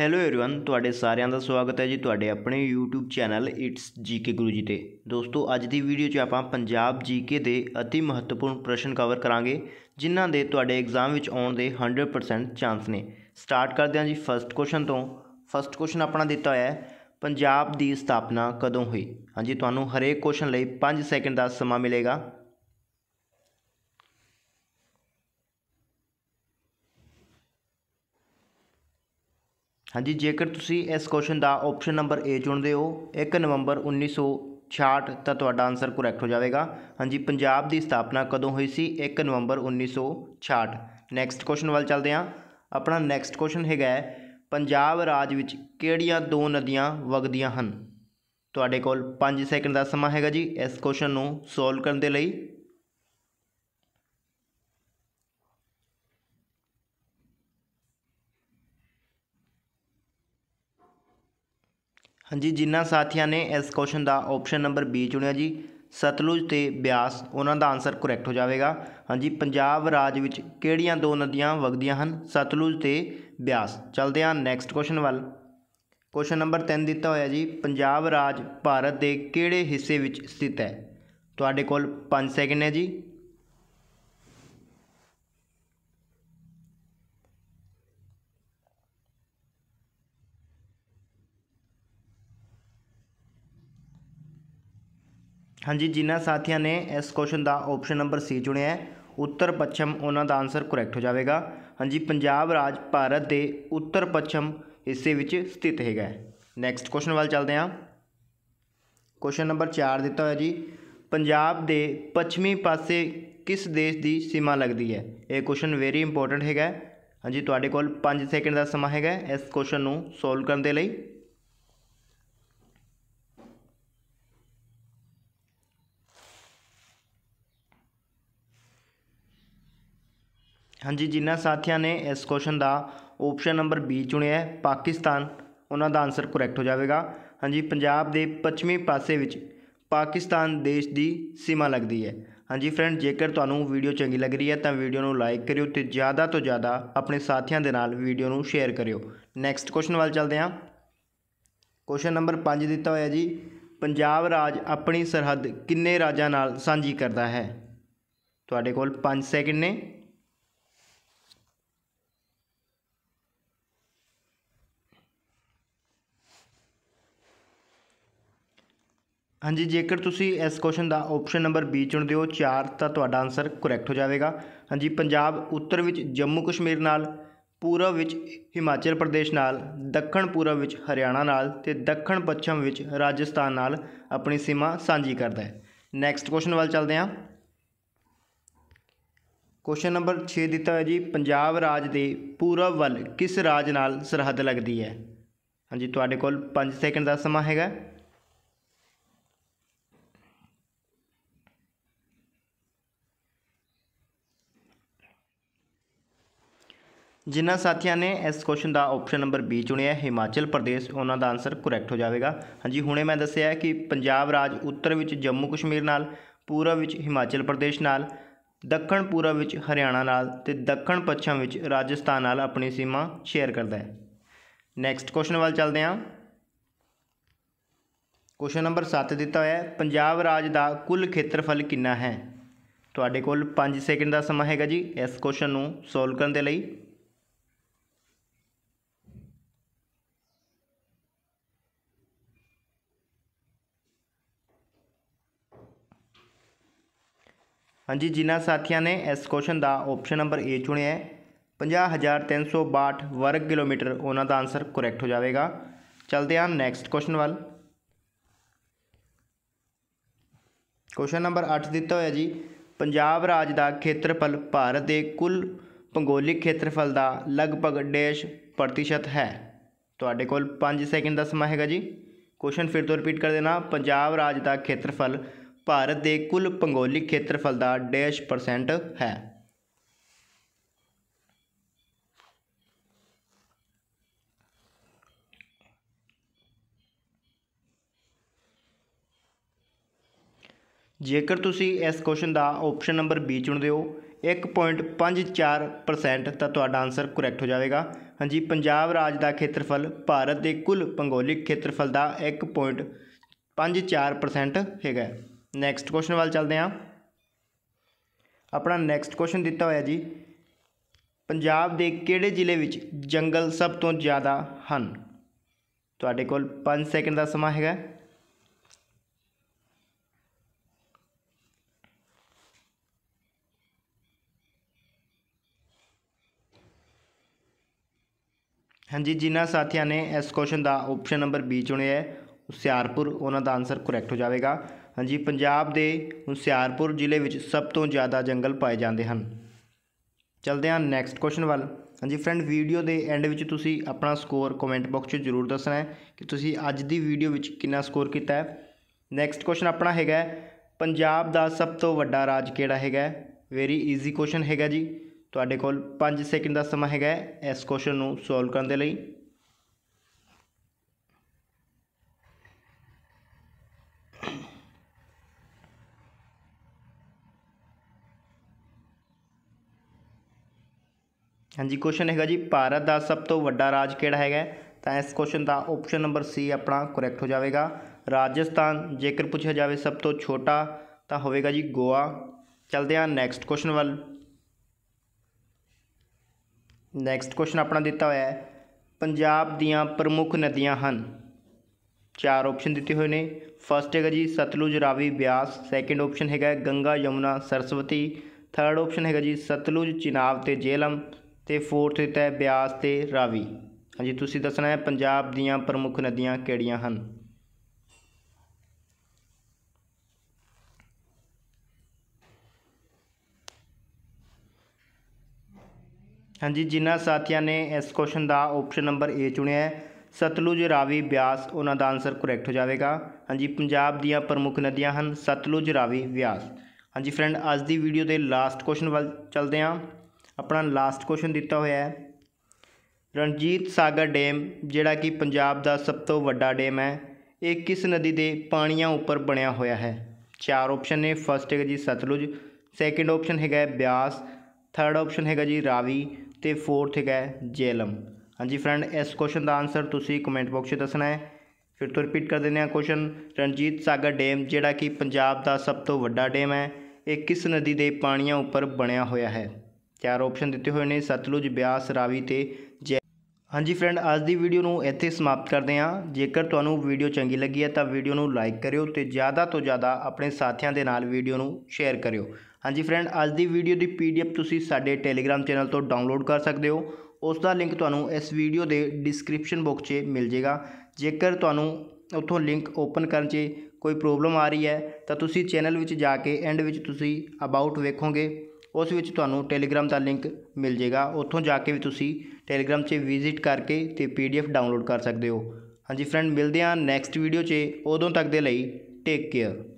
hello everyone ਤੁਹਾਡੇ ਸਾਰਿਆਂ ਦਾ ਸਵਾਗਤ ਹੈ ਜੀ ਤੁਹਾਡੇ ਆਪਣੇ YouTube channel it's GK Guru ਜੀ ਤੇ ਦੋਸਤੋ ਅੱਜ ਦੀ ਵੀਡੀਓ 'ਚ ਆਪਾਂ ਪੰਜਾਬ ਜੀਕੇ ਦੇ অতি ਮਹੱਤਵਪੂਰਨ ਪ੍ਰਸ਼ਨ ਕਵਰ ਕਰਾਂਗੇ ਜਿਨ੍ਹਾਂ ਦੇ ਤੁਹਾਡੇ ਐਗਜ਼ਾਮ ਵਿੱਚ ਆਉਣ ਦੇ 100% ਚਾਂਸ ਨੇ ਸਟਾਰਟ ਕਰਦੇ ਹਾਂ ਜੀ ਫਰਸਟ ਕੁਐਸਚਨ ਤੋਂ ਫਰਸਟ ਕੁਐਸਚਨ ਆਪਣਾ ਦਿੱਤਾ ਹੋਇਆ ਹੈ ਪੰਜਾਬ ਦੀ ਸਥਾਪਨਾ ਕਦੋਂ ਹੋਈ ਹਾਂਜੀ ਤੁਹਾਨੂੰ ਹਰੇਕ ਕੁਐਸਚਨ ਲਈ 5 ਸੈਕਿੰਡ ਦਾ ਸਮਾਂ ਮਿਲੇਗਾ ਹਾਂਜੀ ਜੇਕਰ ਤੁਸੀਂ ਇਸ ਕੁਐਸਚਨ ਦਾ ਆਪਸ਼ਨ ਨੰਬਰ ਏ ਚੁਣਦੇ ਹੋ 1 ਨਵੰਬਰ 1966 ਤਾਂ ਤੁਹਾਡਾ ਆਨਸਰ ਕਰੈਕਟ ਹੋ ਜਾਵੇਗਾ ਹਾਂਜੀ ਪੰਜਾਬ ਦੀ ਸਥਾਪਨਾ ਕਦੋਂ ਹੋਈ ਸੀ 1 ਨਵੰਬਰ 1966 ਨੈਕਸਟ ਕੁਐਸਚਨ ਵੱਲ ਚੱਲਦੇ ਹਾਂ ਆਪਣਾ ਨੈਕਸਟ ਕੁਐਸਚਨ ਹੈਗਾ ਪੰਜਾਬ ਰਾਜ ਵਿੱਚ ਕਿਹੜੀਆਂ ਦੋ ਨਦੀਆਂ ਵਗਦੀਆਂ ਹਨ ਤੁਹਾਡੇ ਕੋਲ 5 ਸੈਕਿੰਡ ਦਾ ਸਮਾਂ ਹੈਗਾ ਜੀ ਇਸ ਕੁਐਸਚਨ ਨੂੰ ਸੋਲਵ ਕਰਨ ਦੇ ਲਈ ਹਾਂਜੀ ਜਿਨ੍ਹਾਂ ਸਾਥੀਆਂ ਨੇ ਇਸ ਕੁਐਸਚਨ ਦਾ ਆਪਸ਼ਨ ਨੰਬਰ ਬੀ ਚੁਣਿਆ ਜੀ ਸਤਲੁਜ ਤੇ ਬਿਆਸ ਉਹਨਾਂ ਦਾ ਆਨਸਰ ਕਰੈਕਟ ਹੋ ਜਾਵੇਗਾ ਹਾਂਜੀ ਪੰਜਾਬ ਰਾਜ ਵਿੱਚ ਕਿਹੜੀਆਂ ਦੋ ਨਦੀਆਂ ਵਗਦੀਆਂ ਹਨ ਸਤਲੁਜ ਤੇ ਬਿਆਸ ਚਲਦੇ ਹਾਂ ਨੈਕਸਟ ਕੁਐਸਚਨ ਵੱਲ ਕੁਐਸਚਨ ਨੰਬਰ 3 ਦਿੱਤਾ ਹੋਇਆ ਜੀ ਪੰਜਾਬ ਰਾਜ ਭਾਰਤ ਦੇ ਕਿਹੜੇ ਹਿੱਸੇ ਵਿੱਚ ਸਥਿਤ ਹੈ ਤੁਹਾਡੇ ਕੋਲ 5 ਸੈਕਿੰਡ ਹੈ ਜੀ ਹਾਂਜੀ ਜਿਨ੍ਹਾਂ ਸਾਥੀਆਂ ਨੇ ਇਸ ਕੁਐਸਚਨ ਦਾ ਆਪਸ਼ਨ ਨੰਬਰ ਸੀ ਚੁਣਿਆ ਹੈ ਉੱਤਰ ਪੱਛਮ ਉਹਨਾਂ ਦਾ ਆਨਸਰ ਕਰੈਕਟ ਹੋ ਜਾਵੇਗਾ ਹਾਂਜੀ ਪੰਜਾਬ ਰਾਜ ਭਾਰਤ ਦੇ ਉੱਤਰ ਪੱਛਮ ਹਿੱਸੇ ਵਿੱਚ ਸਥਿਤ ਹੈਗਾ ਨੈਕਸਟ ਕੁਐਸਚਨ ਵੱਲ ਚੱਲਦੇ ਹਾਂ ਕੁਐਸਚਨ ਨੰਬਰ 4 ਦਿੱਤਾ ਹੋਇਆ ਜੀ ਪੰਜਾਬ ਦੇ ਪੱਛਮੀ ਪਾਸੇ ਕਿਸ ਦੇਸ਼ ਦੀ ਸੀਮਾ ਲੱਗਦੀ ਹੈ ਇਹ ਕੁਐਸਚਨ ਵੈਰੀ ਇੰਪੋਰਟੈਂਟ ਹੈਗਾ ਹਾਂਜੀ ਤੁਹਾਡੇ ਕੋਲ 5 ਸੈਕਿੰਡ ਦਾ ਸਮਾਂ ਹੈਗਾ ਇਸ ਕੁਐਸਚਨ ਨੂੰ ਸੋਲਵ ਕਰਨ ਦੇ ਲਈ ਹਾਂਜੀ ਜਿਨ੍ਹਾਂ ਸਾਥੀਆਂ ਨੇ ਇਸ ਕੁਐਸਚਨ ਦਾ ਆਪਸ਼ਨ ਨੰਬਰ ਬੀ ਚੁਣਿਆ ਹੈ ਪਾਕਿਸਤਾਨ ਉਹਨਾਂ ਦਾ ਆਨਸਰ ਕਰੈਕਟ ਹੋ ਜਾਵੇਗਾ ਹਾਂਜੀ ਪੰਜਾਬ ਦੇ ਪੱਛਮੀ ਪਾਸੇ ਵਿੱਚ ਪਾਕਿਸਤਾਨ ਦੇਸ਼ ਦੀ ਸੀਮਾ ਲੱਗਦੀ ਹੈ ਹਾਂਜੀ ਫਰੈਂਡ ਜੇਕਰ ਤੁਹਾਨੂੰ ਵੀਡੀਓ ਚੰਗੀ ਲੱਗ ਰਹੀ ਹੈ ਤਾਂ ਵੀਡੀਓ ਨੂੰ ਲਾਈਕ ਕਰਿਓ ਤੇ ਜ਼ਿਆਦਾ ਤੋਂ ਜ਼ਿਆਦਾ ਆਪਣੇ ਸਾਥੀਆਂ ਦੇ ਨਾਲ ਵੀਡੀਓ ਨੂੰ ਸ਼ੇਅਰ ਕਰਿਓ ਨੈਕਸਟ ਕੁਐਸਚਨ ਵੱਲ ਚੱਲਦੇ ਹਾਂ ਕੁਐਸਚਨ ਨੰਬਰ 5 ਦਿੱਤਾ ਹੋਇਆ ਜੀ ਪੰਜਾਬ ਰਾਜ ਆਪਣੀ ਸਰਹੱਦ ਕਿੰਨੇ ਰਾਜਾਂ ਨਾਲ ਸਾਂਝੀ ਕਰਦਾ ਹੈ ਤੁਹਾਡੇ ਕੋਲ 5 ਸੈਕਿੰਡ ਨੇ ਹਾਂਜੀ ਜੇਕਰ ਤੁਸੀਂ ਇਸ ਕੁਐਸਚਨ ਦਾ ਆਪਸ਼ਨ ਨੰਬਰ B ਚੁਣਦੇ ਹੋ 4 ਤਾਂ ਤੁਹਾਡਾ ਆਨਸਰ ਕਰੈਕਟ ਹੋ ਜਾਵੇਗਾ ਹਾਂਜੀ ਪੰਜਾਬ ਉੱਤਰ ਵਿੱਚ ਜੰਮੂ ਕਸ਼ਮੀਰ ਨਾਲ ਪੂਰਬ ਵਿੱਚ ਹਿਮਾਚਲ ਪ੍ਰਦੇਸ਼ ਨਾਲ ਦੱਖਣ ਪੂਰਬ ਵਿੱਚ ਹਰਿਆਣਾ ਨਾਲ ਤੇ ਦੱਖਣ ਪੱਛਮ ਵਿੱਚ ਰਾਜਸਥਾਨ ਨਾਲ ਆਪਣੀ ਸੀਮਾ ਸਾਂਝੀ ਕਰਦਾ ਹੈ ਨੈਕਸਟ ਕੁਐਸਚਨ ਵੱਲ ਚੱਲਦੇ ਹਾਂ ਕੁਐਸਚਨ ਨੰਬਰ 6 ਦਿੱਤਾ ਹੈ ਜੀ ਪੰਜਾਬ ਰਾਜ ਦੇ ਪੂਰਬ ਵੱਲ ਕਿਸ ਰਾਜ ਨਾਲ ਸਰਹੱਦ ਲੱਗਦੀ ਹੈ ਹਾਂਜੀ ਤੁਹਾਡੇ ਕੋਲ 5 ਸੈਕਿੰਡ ਦਾ ਸਮਾਂ ਹੈਗਾ ਜਿਨ੍ਹਾਂ ਸਾਥੀਆਂ ਨੇ ਇਸ ਕੁਐਸਚਨ ਦਾ ਆਪਸ਼ਨ ਨੰਬਰ ਬੀ ਚੁਣਿਆ ਹੈ ਹਿਮਾਚਲ ਪ੍ਰਦੇਸ਼ ਉਹਨਾਂ ਦਾ ਆਨਸਰ ਕਰੈਕਟ ਹੋ ਜਾਵੇਗਾ ਹਾਂਜੀ ਹੁਣੇ ਮੈਂ ਦੱਸਿਆ ਕਿ ਪੰਜਾਬ ਰਾਜ ਉੱਤਰ ਵਿੱਚ ਜੰਮੂ ਕਸ਼ਮੀਰ ਨਾਲ ਪੂਰਬ ਵਿੱਚ ਹਿਮਾਚਲ ਪ੍ਰਦੇਸ਼ ਨਾਲ ਦੱਖਣ ਪੂਰਬ ਵਿੱਚ ਹਰਿਆਣਾ ਨਾਲ ਤੇ ਦੱਖਣ ਪੱਛਮ ਵਿੱਚ ਰਾਜਸਥਾਨ ਨਾਲ ਆਪਣੀ ਸੀਮਾ ਸ਼ੇਅਰ ਕਰਦਾ ਹੈ ਨੈਕਸਟ ਕੁਐਸਚਨ ਵੱਲ ਚੱਲਦੇ ਹਾਂ ਕੁਐਸਚਨ ਨੰਬਰ 7 ਦਿੱਤਾ ਹੋਇਆ ਹੈ ਪੰਜਾਬ ਰਾਜ ਦਾ ਕੁੱਲ ਖੇਤਰਫਲ ਕਿੰਨਾ ਹੈ ਤੁਹਾਡੇ ਕੋਲ 5 ਸੈਕਿੰਡ ਦਾ ਸਮਾਂ ਹੈਗਾ ਜੀ ਇਸ ਕੁਐਸਚਨ ਨੂੰ ਸੋਲਵ ਕਰਨ ਦੇ ਲਈ ਹਾਂਜੀ ਜਿਨ੍ਹਾਂ ਸਾਥੀਆਂ ਨੇ ਇਸ ਕੁਐਸਚਨ ਦਾ ਆਪਸ਼ਨ ਨੰਬਰ ਏ ਚੁਣਿਆ ਹੈ 50362 ਵਰਗ ਕਿਲੋਮੀਟਰ ਉਹਨਾਂ ਦਾ ਆਨਸਰ ਕਰੈਕਟ ਹੋ ਜਾਵੇਗਾ ਚਲਦੇ ਹਾਂ ਨੈਕਸਟ ਕੁਐਸਚਨ ਵੱਲ ਕੁਐਸਚਨ ਨੰਬਰ 8 ਦਿੱਤਾ ਹੋਇਆ ਜੀ ਪੰਜਾਬ ਰਾਜ ਦਾ ਖੇਤਰਫਲ ਭਾਰਤ ਦੇ ਕੁੱਲ ਭੂਗੋਲਿਕ ਖੇਤਰਫਲ ਦਾ ਲਗਭਗ ਪ੍ਰਤੀਸ਼ਤ ਹੈ ਤੁਹਾਡੇ ਕੋਲ 5 ਸੈਕਿੰਡ ਦਾ ਸਮਾਂ ਹੈਗਾ ਜੀ ਕੁਐਸਚਨ ਫਿਰ ਤੋਂ ਰਿਪੀਟ ਕਰ ਦੇਣਾ ਪੰਜਾਬ ਰਾਜ ਦਾ ਖੇਤਰਫਲ ਭਾਰਤ ਦੇ ਕੁੱਲ ਭੂਗੋਲਿਕ ਖੇਤਰਫਲ ਦਾ ਡੈਸ਼ ਪਰਸੈਂਟ ਹੈ ਜੇਕਰ ਤੁਸੀਂ ਇਸ ਕੁਐਸਚਨ ਦਾ ਆਪਸ਼ਨ ਨੰਬਰ ਬੀ ਚੁਣਦੇ ਹੋ 1.54% ਤਾਂ ਤੁਹਾਡਾ ਆਨਸਰ ਕਰੈਕਟ ਹੋ ਜਾਵੇਗਾ ਹਾਂਜੀ ਪੰਜਾਬ ਰਾਜ ਦਾ ਖੇਤਰਫਲ ਭਾਰਤ ਦੇ ਕੁੱਲ ਭੂਗੋਲਿਕ ਖੇਤਰਫਲ ਦਾ 1.54% ਹੈਗਾ ਨੈਕਸਟ ਕੁਐਸਚਨ ਵੱਲ ਚੱਲਦੇ ਹਾਂ ਆਪਣਾ ਨੈਕਸਟ ਕੁਐਸਚਨ ਦਿੱਤਾ ਹੋਇਆ ਜੀ ਪੰਜਾਬ ਦੇ ਕਿਹੜੇ ਜ਼ਿਲ੍ਹੇ ਵਿੱਚ ਜੰਗਲ ਸਭ ਤੋਂ ਜ਼ਿਆਦਾ ਹਨ ਤੁਹਾਡੇ ਕੋਲ 5 ਸੈਕਿੰਡ ਦਾ ਸਮਾਂ ਹੈਗਾ ਹਾਂਜੀ ਜਿਨ੍ਹਾਂ ਸਾਥੀਆਂ ਨੇ ਇਸ ਕੁਐਸਚਨ ਦਾ ਆਪਸ਼ਨ ਨੰਬਰ ਬੀ ਚੁਣਿਆ ਹੈ ਹੁਸ਼ਿਆਰਪੁਰ ਉਹਨਾਂ ਦਾ ਆਨਸਰ ਕਰੈਕਟ ਹੋ ਜਾਵੇਗਾ ਹਾਂਜੀ ਪੰਜਾਬ ਦੇ ਹੁਸ਼ਿਆਰਪੁਰ ਜ਼ਿਲ੍ਹੇ ਵਿੱਚ ਸਭ ਤੋਂ ਜ਼ਿਆਦਾ ਜੰਗਲ ਪਾਏ ਜਾਂਦੇ ਹਨ ਚਲਦੇ ਹਾਂ ਨੈਕਸਟ ਕੁਐਸਚਨ ਵੱਲ ਹਾਂਜੀ ਫਰੈਂਡ ਵੀਡੀਓ ਦੇ ਐਂਡ ਵਿੱਚ ਤੁਸੀਂ ਆਪਣਾ ਸਕੋਰ ਕਮੈਂਟ ਬਾਕਸ 'ਚ ਜ਼ਰੂਰ ਦੱਸਣਾ ਹੈ ਕਿ ਤੁਸੀਂ ਅੱਜ ਦੀ ਵੀਡੀਓ ਵਿੱਚ ਕਿੰਨਾ ਸਕੋਰ ਕੀਤਾ ਹੈ ਨੈਕਸਟ ਕੁਐਸਚਨ ਆਪਣਾ ਹੈਗਾ ਪੰਜਾਬ ਦਾ ਸਭ ਤੋਂ ਵੱਡਾ ਰਾਜ ਕਿਹੜਾ ਹੈਗਾ ਵੈਰੀ ਈਜ਼ੀ ਕੁਐਸਚਨ ਹੈਗਾ ਜੀ ਤੁਹਾਡੇ ਕੋਲ 5 ਸੈਕਿੰਡ ਦਾ ਸਮਾਂ ਹੈਗਾ ਇਸ ਕੁਐਸਚਨ ਨੂੰ ਸੋਲਵ ਕਰਨ ਦੇ ਲਈ ਹਾਂਜੀ ਕੁਐਸਚਨ ਹੈਗਾ ਜੀ ਭਾਰਤ ਦਾ ਸਭ ਤੋਂ ਵੱਡਾ ਰਾਜ ਕਿਹੜਾ ਹੈਗਾ ਤਾਂ ਇਸ ਕੁਐਸਚਨ ਦਾ ਆਪਸ਼ਨ ਨੰਬਰ ਸੀ ਆਪਣਾ ਕਰੈਕਟ ਹੋ ਜਾਵੇਗਾ ਰਾਜਸਥਾਨ ਜੇਕਰ ਪੁੱਛਿਆ ਜਾਵੇ ਸਭ ਤੋਂ ਛੋਟਾ ਤਾਂ ਹੋਵੇਗਾ ਜੀ ਗੋਆ ਚਲਦੇ ਹਾਂ ਨੈਕਸਟ ਕੁਐਸਚਨ ਵੱਲ ਨੈਕਸਟ ਕੁਐਸਚਨ ਆਪਣਾ ਦਿੱਤਾ ਹੋਇਆ ਹੈ ਪੰਜਾਬ ਦੀਆਂ ਪ੍ਰਮੁੱਖ ਨਦੀਆਂ ਹਨ ਚਾਰ ਆਪਸ਼ਨ ਦਿੱਤੇ ਹੋਏ ਨੇ ਫਸਟ ਹੈਗਾ ਜੀ ਸਤਲੁਜ ਰਾਵੀ ਬਿਆਸ ਸੈਕੰਡ ਆਪਸ਼ਨ ਹੈਗਾ ਗੰਗਾ ਯਮੁਨਾ ਸਰਸਵਤੀ ਥਰਡ ਆਪਸ਼ਨ ਹੈਗਾ ਜੀ ਸਤਲੁਜ ਚਿਨਾਬ ਤੇ ਜੇਹਲਮ ਤੇ ਫੋਰਥ ਦਿੱਤਾ ਹੈ ਬਿਆਸ ਤੇ ਰਾਵੀ ਹਾਂਜੀ ਤੁਸੀਂ ਦੱਸਣਾ ਹੈ ਪੰਜਾਬ ਦੀਆਂ ਪ੍ਰਮੁੱਖ ਨਦੀਆਂ ਕਿਹੜੀਆਂ ਹਨ ਹਾਂਜੀ ਜਿਨ੍ਹਾਂ ਸਾਥੀਆਂ ਨੇ ਇਸ ਕੁਐਸਚਨ ਦਾ ਆਪਸ਼ਨ ਨੰਬਰ ਏ ਚੁਣਿਆ ਹੈ ਸਤਲੁਜ ਰਾਵੀ ਬਿਆਸ ਉਹਨਾਂ ਦਾ ਆਨਸਰ ਕਰੈਕਟ ਹੋ ਜਾਵੇਗਾ ਹਾਂਜੀ ਪੰਜਾਬ ਦੀਆਂ ਪ੍ਰਮੁੱਖ ਨਦੀਆਂ ਹਨ ਸਤਲੁਜ ਰਾਵੀ ਬਿਆਸ ਹਾਂਜੀ ਫਰੈਂਡ ਅੱਜ ਦੀ ਵੀਡੀਓ ਦੇ ਲਾਸਟ ਕੁਐਸਚਨ ਵੱਲ ਚੱਲਦੇ ਹਾਂ ਆਪਣਾ ਲਾਸਟ ਕੁਐਸਚਨ ਦਿੱਤਾ ਹੋਇਆ ਹੈ ਰਣਜੀਤ ਸਾਗਰ ਡੈਮ ਜਿਹੜਾ ਕਿ ਪੰਜਾਬ ਦਾ ਸਭ ਤੋਂ ਵੱਡਾ ਡੈਮ ਹੈ ਇਹ ਕਿਸ ਨਦੀ ਦੇ ਪਾਣੀਆਂ ਉੱਪਰ ਬਣਿਆ ਹੋਇਆ ਹੈ ਚਾਰ ਆਪਸ਼ਨ ਨੇ ਫਸਟ ਹੈਗਾ ਜੀ ਸਤਲੁਜ ਸੈਕੰਡ ਆਪਸ਼ਨ ਹੈਗਾ ਬਿਆਸ ਥਰਡ ਆਪਸ਼ਨ ਹੈਗਾ ਜੀ ਰਾਵੀ ਤੇ ਫੋਰਥ ਹੈਗਾ ਜੇਲਮ ਹਾਂਜੀ ਫਰੈਂਡ ਇਸ ਕੁਐਸਚਨ ਦਾ ਆਨਸਰ ਤੁਸੀਂ ਕਮੈਂਟ ਬਾਕਸ 'ਚ ਦੱਸਣਾ ਹੈ ਫਿਰ ਤੋਂ ਰਿਪੀਟ ਕਰ ਦਿੰਦੇ ਹਾਂ ਕੁਐਸਚਨ ਰਣਜੀਤ ਸਾਗਰ ਡੈਮ ਜਿਹੜਾ ਕਿ ਪੰਜਾਬ ਦਾ ਸਭ ਤੋਂ ਵੱਡਾ ਡੈਮ ਹੈ ਇਹ ਕਿਸ ਨਦੀ ਦੇ ਪਾਣੀਆਂ ਉੱਪਰ ਬਣਿਆ ਹੋਇਆ ਹੈ ਚਾਰ ਆਪਸ਼ਨ ਦਿੱਤੇ ਹੋਏ ਨੇ ਸਤਲੁਜ ਬਿਆਸ ਰਾਵੀ ਤੇ ਜੈ ਹਾਂਜੀ ਫਰੈਂਡ ਅੱਜ ਦੀ ਵੀਡੀਓ ਨੂੰ ਇੱਥੇ ਸਮਾਪਤ ਕਰਦੇ ਹਾਂ ਜੇਕਰ ਤੁਹਾਨੂੰ ਵੀਡੀਓ ਚੰਗੀ ਲੱਗੀ ਹੈ ਤਾਂ ਵੀਡੀਓ ਨੂੰ ਲਾਈਕ ਕਰਿਓ ਤੇ ਜ਼ਿਆਦਾ ਤੋਂ ਜ਼ਿਆਦਾ ਆਪਣੇ ਸਾਥੀਆਂ ਦੇ ਨਾਲ ਵੀਡੀਓ ਨੂੰ ਸ਼ੇਅਰ ਕਰਿਓ ਹਾਂਜੀ ਫਰੈਂਡ ਅੱਜ ਦੀ ਵੀਡੀਓ ਦੀ ਪੀਡੀਐਫ ਤੁਸੀਂ ਸਾਡੇ ਟੈਲੀਗ੍ਰam ਚੈਨਲ ਤੋਂ ਡਾਊਨਲੋਡ ਕਰ ਸਕਦੇ ਹੋ ਉਸ ਦਾ ਲਿੰਕ ਤੁਹਾਨੂੰ ਇਸ ਵੀਡੀਓ ਦੇ ਡਿਸਕ੍ਰਿਪਸ਼ਨ ਬਾਕਸ 'ਚ ਮਿਲ ਜੇਗਾ ਜੇਕਰ ਤੁਹਾਨੂੰ ਉੱਥੋਂ ਲਿੰਕ ਓਪਨ ਕਰਨ 'ਚ ਕੋਈ ਪ੍ਰੋਬਲਮ ਆ ਰਹੀ ਹੈ ਤਾਂ ਤੁਸੀਂ ਚੈਨਲ ਵਿੱਚ ਜਾ ਕੇ ਐਂਡ ਵਿੱਚ ਤੁਸੀਂ ਅਬਾਊਟ ਵੇਖੋਗੇ ਉਸ ਵਿੱਚ ਤੁਹਾਨੂੰ ਟੈਲੀਗ੍ਰਾਮ ਦਾ ਲਿੰਕ ਮਿਲ ਜੇਗਾ ਉੱਥੋਂ ਜਾ ਕੇ ਵੀ ਤੁਸੀਂ ਟੈਲੀਗ੍ਰਾਮ 'ਚ ਵਿਜ਼ਿਟ ਕਰਕੇ ਤੇ ਪੀਡੀਐਫ ਡਾਊਨਲੋਡ ਕਰ ਸਕਦੇ ਹੋ ਹਾਂਜੀ ਫਰੈਂਡ ਮਿਲਦੇ ਹਾਂ ਨੈਕਸਟ ਵੀਡੀਓ 'ਚ ਉਦੋਂ ਤੱਕ ਦੇ ਲਈ ਟੇਕ ਕੇਅਰ